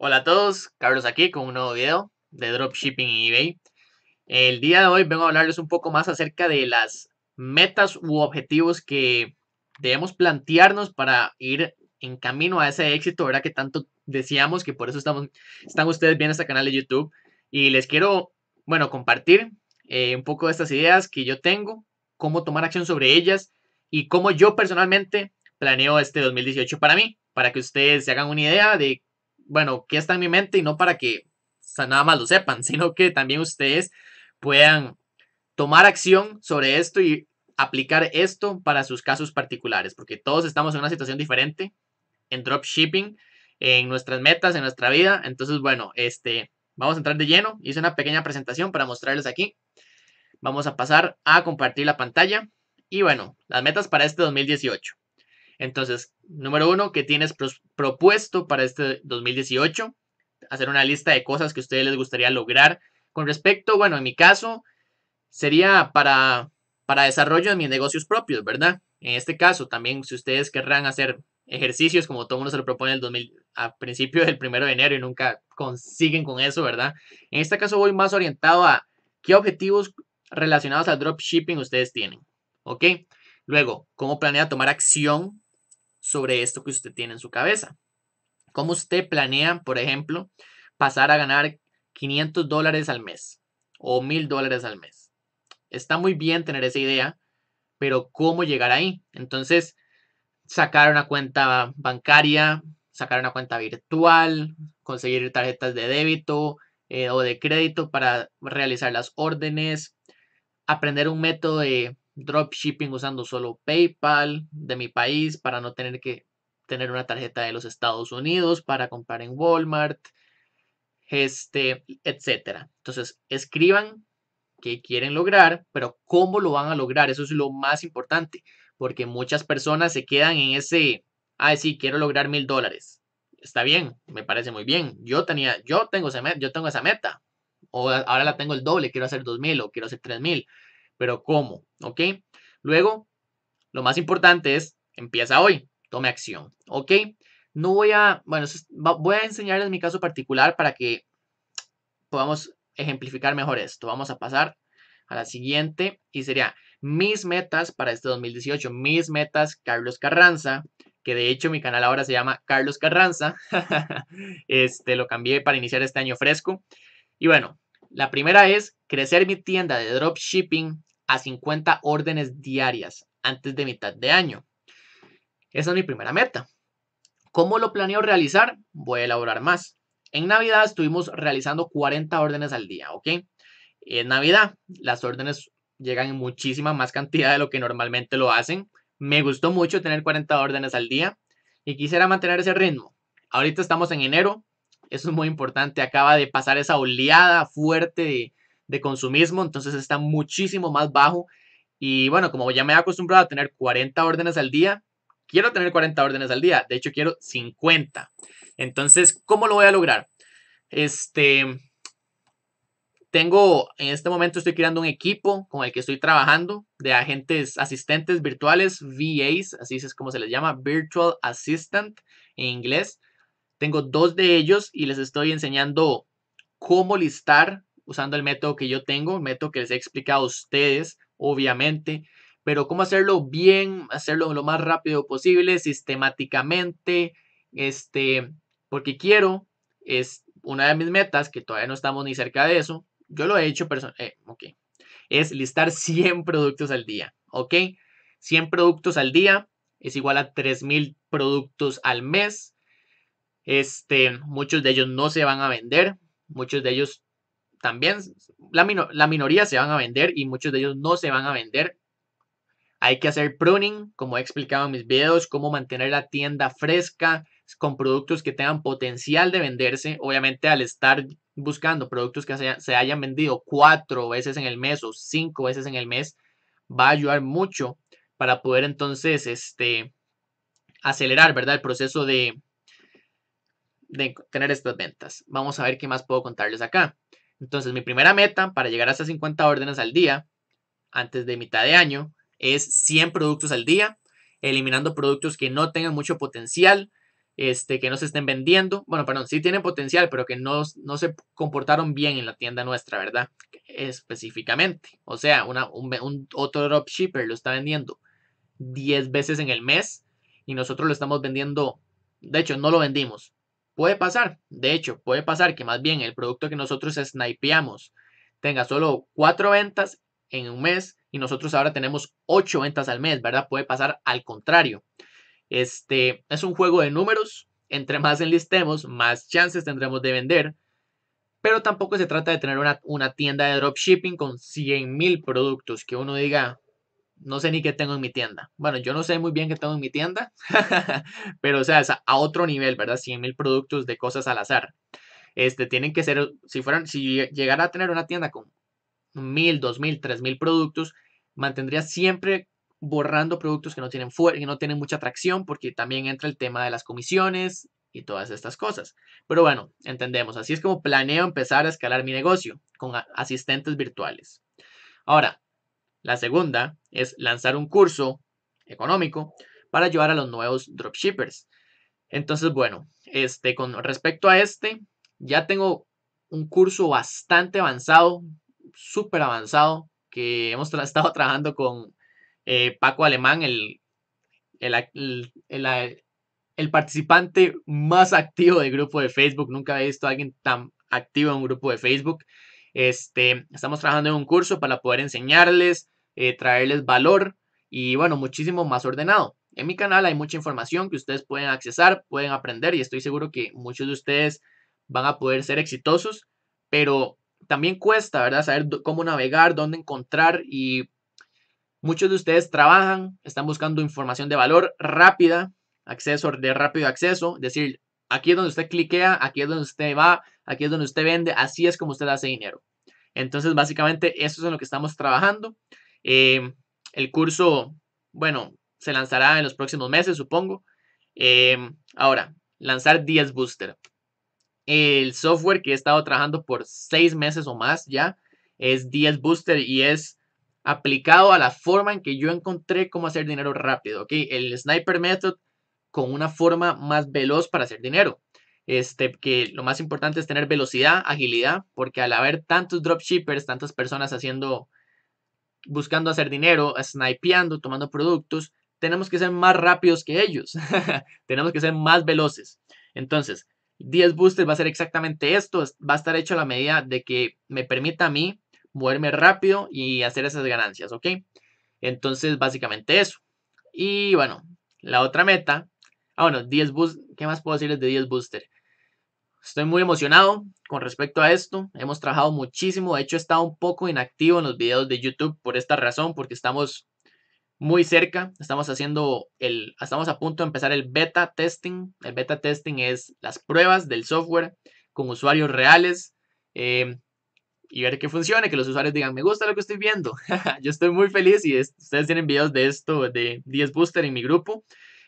Hola a todos, Carlos aquí con un nuevo video de Dropshipping en eBay. El día de hoy vengo a hablarles un poco más acerca de las metas u objetivos que debemos plantearnos para ir en camino a ese éxito, ¿verdad? Que tanto decíamos que por eso estamos, están ustedes viendo este canal de YouTube. Y les quiero, bueno, compartir eh, un poco de estas ideas que yo tengo, cómo tomar acción sobre ellas y cómo yo personalmente planeo este 2018 para mí, para que ustedes se hagan una idea de bueno, qué está en mi mente y no para que nada más lo sepan, sino que también ustedes puedan tomar acción sobre esto y aplicar esto para sus casos particulares, porque todos estamos en una situación diferente en dropshipping, en nuestras metas, en nuestra vida. Entonces, bueno, este, vamos a entrar de lleno. Hice una pequeña presentación para mostrarles aquí. Vamos a pasar a compartir la pantalla. Y bueno, las metas para este 2018. Entonces, número uno, ¿qué tienes propuesto para este 2018? Hacer una lista de cosas que a ustedes les gustaría lograr. Con respecto, bueno, en mi caso, sería para, para desarrollo de mis negocios propios, ¿verdad? En este caso, también si ustedes querrán hacer ejercicios como todo mundo se lo propone el 2000, a principios del primero de enero y nunca consiguen con eso, ¿verdad? En este caso voy más orientado a qué objetivos relacionados al dropshipping ustedes tienen, ¿ok? Luego, cómo planea tomar acción sobre esto que usted tiene en su cabeza. ¿Cómo usted planea, por ejemplo, pasar a ganar 500 dólares al mes o 1000 dólares al mes? Está muy bien tener esa idea, pero ¿cómo llegar ahí? Entonces, sacar una cuenta bancaria, sacar una cuenta virtual, conseguir tarjetas de débito eh, o de crédito para realizar las órdenes, aprender un método de dropshipping usando solo PayPal de mi país para no tener que tener una tarjeta de los Estados Unidos para comprar en Walmart, este, etcétera. Entonces, escriban qué quieren lograr, pero cómo lo van a lograr, eso es lo más importante, porque muchas personas se quedan en ese, ah, sí, quiero lograr mil dólares. Está bien, me parece muy bien. Yo tenía, yo tengo, esa meta, yo tengo esa meta. O ahora la tengo el doble, quiero hacer dos mil o quiero hacer tres mil. Pero ¿cómo? ¿ok? Luego, lo más importante es, empieza hoy, tome acción, ¿ok? No voy a, bueno, voy a enseñarles mi caso particular para que podamos ejemplificar mejor esto. Vamos a pasar a la siguiente y sería mis metas para este 2018, mis metas Carlos Carranza, que de hecho mi canal ahora se llama Carlos Carranza. este lo cambié para iniciar este año fresco. Y bueno, la primera es crecer mi tienda de dropshipping a 50 órdenes diarias antes de mitad de año. Esa es mi primera meta. ¿Cómo lo planeo realizar? Voy a elaborar más. En Navidad estuvimos realizando 40 órdenes al día, ¿ok? En Navidad las órdenes llegan en muchísima más cantidad de lo que normalmente lo hacen. Me gustó mucho tener 40 órdenes al día y quisiera mantener ese ritmo. Ahorita estamos en enero, eso es muy importante, acaba de pasar esa oleada fuerte de, de consumismo, entonces está muchísimo más bajo. Y bueno, como ya me he acostumbrado a tener 40 órdenes al día, quiero tener 40 órdenes al día, de hecho quiero 50. Entonces, ¿cómo lo voy a lograr? Este, tengo, en este momento estoy creando un equipo con el que estoy trabajando de agentes asistentes virtuales, VAs, así es como se les llama, Virtual Assistant en inglés. Tengo dos de ellos y les estoy enseñando cómo listar usando el método que yo tengo, método que les he explicado a ustedes, obviamente, pero cómo hacerlo bien, hacerlo lo más rápido posible, sistemáticamente, este, porque quiero, es una de mis metas, que todavía no estamos ni cerca de eso, yo lo he hecho, eh, ok, es listar 100 productos al día, ¿ok? 100 productos al día es igual a 3.000 productos al mes. Este, muchos de ellos no se van a vender, muchos de ellos también la, minoría se van a vender y muchos de ellos no se van a vender. Hay que hacer pruning, como he explicado en mis videos, cómo mantener la tienda fresca con productos que tengan potencial de venderse. Obviamente al estar buscando productos que se, hayan vendido cuatro veces en el mes o cinco veces en el mes, va a ayudar mucho para poder entonces este, acelerar ¿verdad? el proceso de, de tener estas ventas. Vamos a ver qué más puedo contarles acá. Entonces, mi primera meta para llegar hasta 50 órdenes al día, antes de mitad de año, es 100 productos al día, eliminando productos que no tengan mucho potencial, este, que no se estén vendiendo. Bueno, perdón, sí tienen potencial, pero que no, se comportaron bien en la tienda nuestra, ¿verdad? Específicamente. O sea, un, otro dropshipper lo está vendiendo 10 veces en el mes y nosotros lo estamos vendiendo. De hecho, no lo vendimos. Puede pasar, de hecho, puede pasar que más bien el producto que nosotros snipeamos tenga solo cuatro ventas en un mes y nosotros ahora tenemos ocho ventas al mes, ¿verdad? Puede pasar al contrario. Este es un juego de números. Entre más enlistemos, más chances tendremos de vender. Pero tampoco se trata de tener una, una tienda de dropshipping con 100 mil productos que uno diga, no sé ni qué tengo en mi tienda. Bueno, yo no sé muy bien qué tengo en mi tienda, pero o sea, es a otro nivel, ¿verdad? 100 mil productos de cosas al azar. Este, tienen que ser, si fueran, si llegara a tener una tienda con mil, dos mil, tres mil productos, mantendría siempre borrando productos que no tienen que no tienen mucha atracción, porque también entra el tema de las comisiones y todas estas cosas. Pero bueno, entendemos. Así es como planeo empezar a escalar mi negocio con asistentes virtuales. Ahora, la segunda es lanzar un curso económico para ayudar a los nuevos dropshippers. Entonces, bueno, este, con respecto a este, ya tengo un curso bastante avanzado, súper avanzado, que hemos estado trabajando con eh, Paco Alemán, el, el, el, participante más activo del grupo de Facebook. Nunca había visto a alguien tan activo en un grupo de Facebook. Este, estamos trabajando en un curso para poder enseñarles, eh, traerles valor y bueno, muchísimo más ordenado. En mi canal hay mucha información que ustedes pueden accesar, pueden aprender y estoy seguro que muchos de ustedes van a poder ser exitosos, pero también cuesta, ¿verdad? Saber cómo navegar, dónde encontrar y muchos de ustedes trabajan, están buscando información de valor rápida, acceso de rápido acceso, es decir, aquí es donde usted cliquea, aquí es donde usted va, Aquí es donde usted vende, así es como usted hace dinero. Entonces, básicamente, eso es en lo que estamos trabajando. Em, el curso, bueno, se lanzará en los próximos meses, supongo. Em, ahora, lanzar 10 booster. El software que he estado trabajando por seis meses o más ya es 10 booster y es aplicado a la forma en que yo encontré cómo hacer dinero rápido. El sniper method con una forma más veloz para hacer dinero. Este, que lo más importante es tener velocidad, agilidad, porque al haber tantos dropshippers, tantas personas haciendo, buscando hacer dinero, snipeando, tomando productos, tenemos que ser más rápidos que ellos, tenemos que ser más veloces. Entonces, 10 Booster va a ser exactamente esto, va a estar hecho a la medida de que me permita a mí moverme rápido y hacer esas ganancias, ¿ok? Entonces, básicamente eso. Y bueno, la otra meta, ah, bueno, 10 booster. ¿qué más puedo decirles de 10 Booster? Estoy muy emocionado con respecto a esto. Hemos trabajado muchísimo. De hecho, he estado un poco inactivo en los videos de YouTube por esta razón, porque estamos muy cerca. Estamos haciendo el, estamos a punto de empezar el beta testing. El beta testing es las pruebas del software con usuarios reales em, y ver que funcione, que los usuarios digan, me gusta lo que estoy viendo. Yo estoy muy feliz y ustedes tienen videos de esto, de 10 booster en mi grupo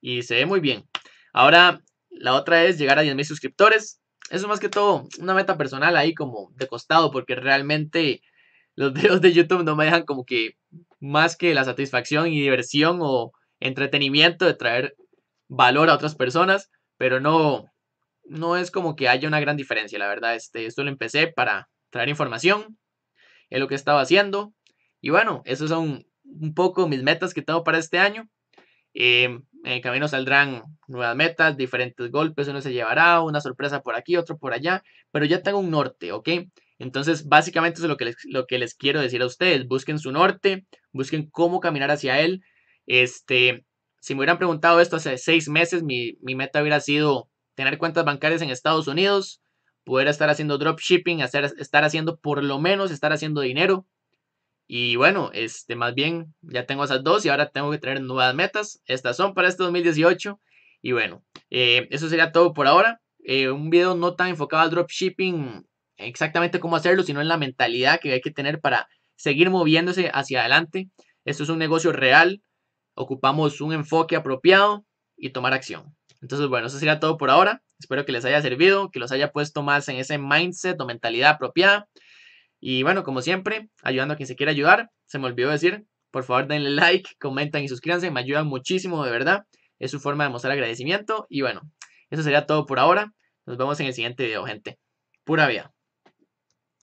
y se ve muy bien. Ahora, la otra es llegar a 10.000 suscriptores eso más que todo una meta personal ahí como de costado, porque realmente los videos de YouTube no me dejan como que más que la satisfacción y diversión o entretenimiento de traer valor a otras personas, pero no, no es como que haya una gran diferencia, la verdad. Este, esto lo empecé para traer información, es lo que estaba haciendo. Y bueno, esos son un poco mis metas que tengo para este año. Eh, en camino saldrán nuevas metas, diferentes golpes, uno se llevará, una sorpresa por aquí, otro por allá, pero ya tengo un norte, ¿ok? Entonces, básicamente es lo que les, lo que les quiero decir a ustedes. Busquen su norte, busquen cómo caminar hacia él. Este, si me hubieran preguntado esto hace seis meses, mi, meta hubiera sido tener cuentas bancarias en Estados Unidos, poder estar haciendo dropshipping, hacer, estar haciendo, por lo menos, estar haciendo dinero. Y bueno, este, más bien ya tengo esas dos y ahora tengo que tener nuevas metas. Estas son para este 2018. Y bueno, eh, eso sería todo por ahora. Eh, un video no tan enfocado al dropshipping, exactamente cómo hacerlo, sino en la mentalidad que hay que tener para seguir moviéndose hacia adelante. Esto es un negocio real. Ocupamos un enfoque apropiado y tomar acción. Entonces, bueno, eso sería todo por ahora. Espero que les haya servido, que los haya puesto más en ese mindset o mentalidad apropiada. Y bueno, como siempre, ayudando a quien se quiera ayudar, se me olvidó decir, por favor denle like, comentan y suscríbanse, me ayudan muchísimo, de verdad. Es su forma de mostrar agradecimiento. Y bueno, eso sería todo por ahora. Nos vemos en el siguiente video, gente. Pura vida.